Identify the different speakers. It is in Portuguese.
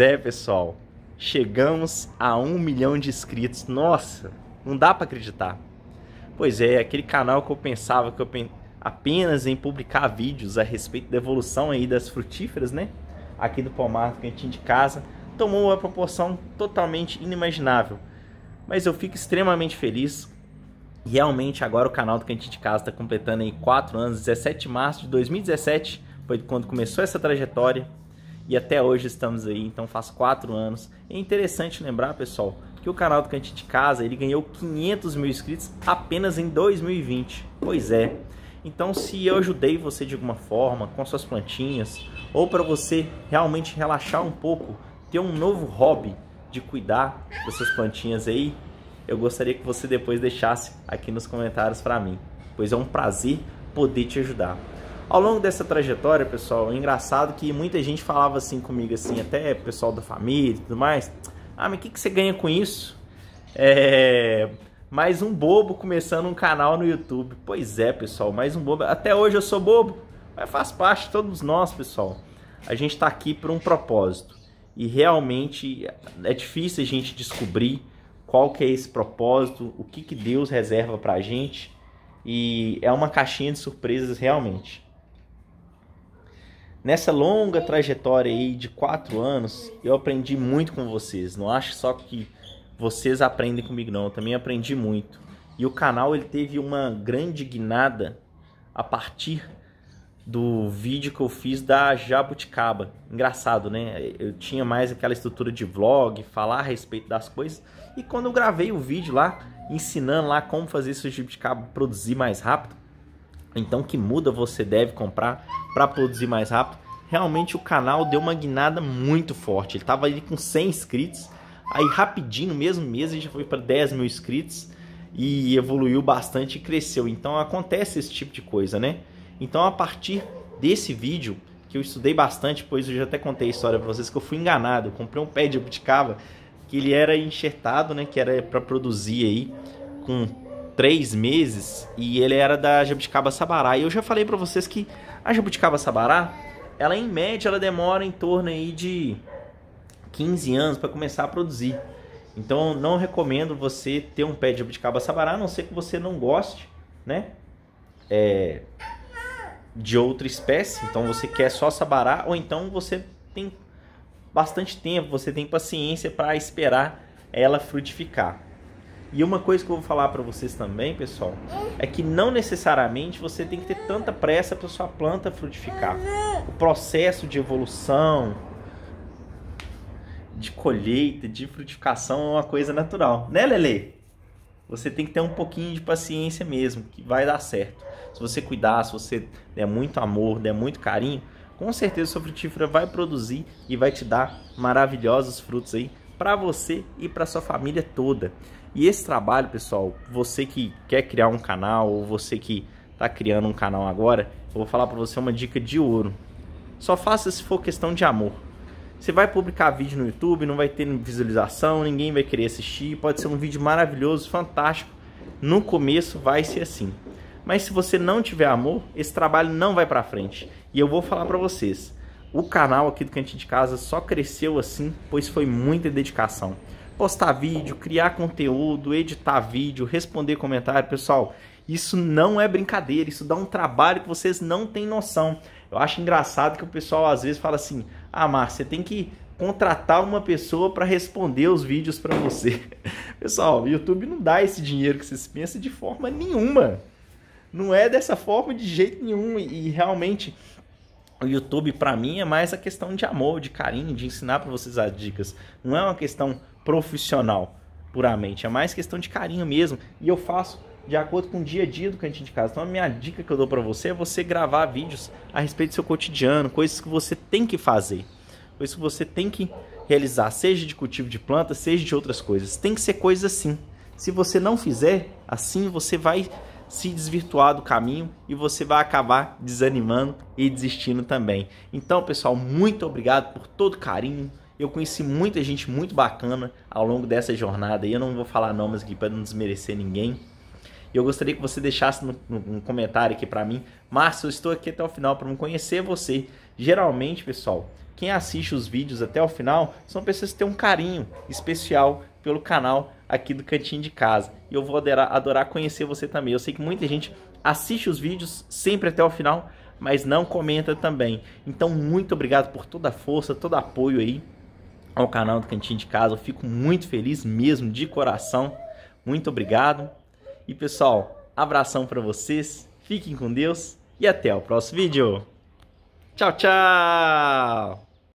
Speaker 1: é, pessoal, chegamos a um milhão de inscritos. Nossa, não dá para acreditar. Pois é, aquele canal que eu pensava que eu pen... apenas em publicar vídeos a respeito da evolução aí das frutíferas, né? Aqui do pomar do cantinho de casa, tomou uma proporção totalmente inimaginável. Mas eu fico extremamente feliz. Realmente agora o canal do Cantinho de Casa está completando aí 4 anos, 17 de março de 2017 foi quando começou essa trajetória e até hoje estamos aí, então faz quatro anos. É interessante lembrar, pessoal, que o canal do Cantinho de Casa ele ganhou 500 mil inscritos apenas em 2020. Pois é. Então, se eu ajudei você de alguma forma com suas plantinhas, ou para você realmente relaxar um pouco, ter um novo hobby de cuidar dessas plantinhas aí, eu gostaria que você depois deixasse aqui nos comentários para mim, pois é um prazer poder te ajudar. Ao longo dessa trajetória, pessoal, é engraçado que muita gente falava assim comigo, assim, até pessoal da família e tudo mais. Ah, mas o que, que você ganha com isso? É. Mais um bobo começando um canal no YouTube. Pois é, pessoal, mais um bobo. Até hoje eu sou bobo, mas faz parte de todos nós, pessoal. A gente está aqui por um propósito. E realmente é difícil a gente descobrir qual que é esse propósito, o que, que Deus reserva para a gente. E é uma caixinha de surpresas realmente. Nessa longa trajetória aí de quatro anos, eu aprendi muito com vocês. Não acho só que vocês aprendem comigo, não. Eu também aprendi muito. E o canal ele teve uma grande guinada a partir do vídeo que eu fiz da Jabuticaba. Engraçado, né? Eu tinha mais aquela estrutura de vlog, falar a respeito das coisas. E quando eu gravei o vídeo lá, ensinando lá como fazer esse jabuticaba produzir mais rápido, então que muda você deve comprar? para produzir mais rápido. Realmente o canal deu uma guinada muito forte. Ele tava ali com 100 inscritos, aí rapidinho, mesmo mês, ele já foi para 10 mil inscritos e evoluiu bastante e cresceu. Então acontece esse tipo de coisa, né? Então a partir desse vídeo que eu estudei bastante, pois eu já até contei a história para vocês que eu fui enganado. Eu comprei um pé de abuticaba que ele era enxertado, né? Que era para produzir aí com três meses e ele era da jabuticaba sabará. E eu já falei para vocês que a jabuticaba sabará, ela em média ela demora em torno aí de 15 anos para começar a produzir. Então não recomendo você ter um pé de jabuticaba sabará, a não ser que você não goste, né? É, de outra espécie, então você quer só sabará ou então você tem bastante tempo, você tem paciência para esperar ela frutificar. E uma coisa que eu vou falar para vocês também, pessoal, é que não necessariamente você tem que ter tanta pressa para sua planta frutificar. O processo de evolução, de colheita, de frutificação é uma coisa natural, né, Lele? Você tem que ter um pouquinho de paciência mesmo, que vai dar certo. Se você cuidar, se você der muito amor, der muito carinho, com certeza sua frutífera vai produzir e vai te dar maravilhosos frutos aí para você e para sua família toda. E esse trabalho, pessoal, você que quer criar um canal ou você que está criando um canal agora, eu vou falar para você uma dica de ouro. Só faça se for questão de amor. Você vai publicar vídeo no YouTube, não vai ter visualização, ninguém vai querer assistir, pode ser um vídeo maravilhoso, fantástico. No começo vai ser assim. Mas se você não tiver amor, esse trabalho não vai para frente. E eu vou falar para vocês, o canal aqui do Cantinho de Casa só cresceu assim, pois foi muita dedicação. Postar vídeo, criar conteúdo, editar vídeo, responder comentário, pessoal, isso não é brincadeira, isso dá um trabalho que vocês não têm noção. Eu acho engraçado que o pessoal às vezes fala assim: "Ah, Márcio, você tem que contratar uma pessoa para responder os vídeos para você". pessoal, o YouTube não dá esse dinheiro que vocês pensam de forma nenhuma. Não é dessa forma de jeito nenhum e realmente o YouTube para mim é mais a questão de amor, de carinho, de ensinar para vocês as dicas. Não é uma questão profissional puramente, é mais questão de carinho mesmo. E eu faço de acordo com o dia a dia do cantinho de casa. Então a minha dica que eu dou para você é você gravar vídeos a respeito do seu cotidiano, coisas que você tem que fazer, coisas que você tem que realizar, seja de cultivo de plantas, seja de outras coisas. Tem que ser coisa assim. Se você não fizer assim, você vai se desvirtuar do caminho e você vai acabar desanimando e desistindo também. Então, pessoal, muito obrigado por todo carinho. Eu conheci muita gente muito bacana ao longo dessa jornada e eu não vou falar nomes aqui para não desmerecer ninguém. Eu gostaria que você deixasse no, no, comentário aqui para mim, Márcio, eu estou aqui até o final para me conhecer você. Geralmente, pessoal, quem assiste os vídeos até o final são pessoas que têm um carinho especial pelo canal aqui do cantinho de casa. E eu vou adorar, adorar conhecer você também. Eu sei que muita gente assiste os vídeos sempre até o final, mas não comenta também. Então, muito obrigado por toda a força, todo o apoio aí ao canal do Cantinho de Casa. Eu fico muito feliz mesmo, de coração. Muito obrigado. E pessoal, abração para vocês. Fiquem com Deus e até o próximo vídeo. Tchau, tchau!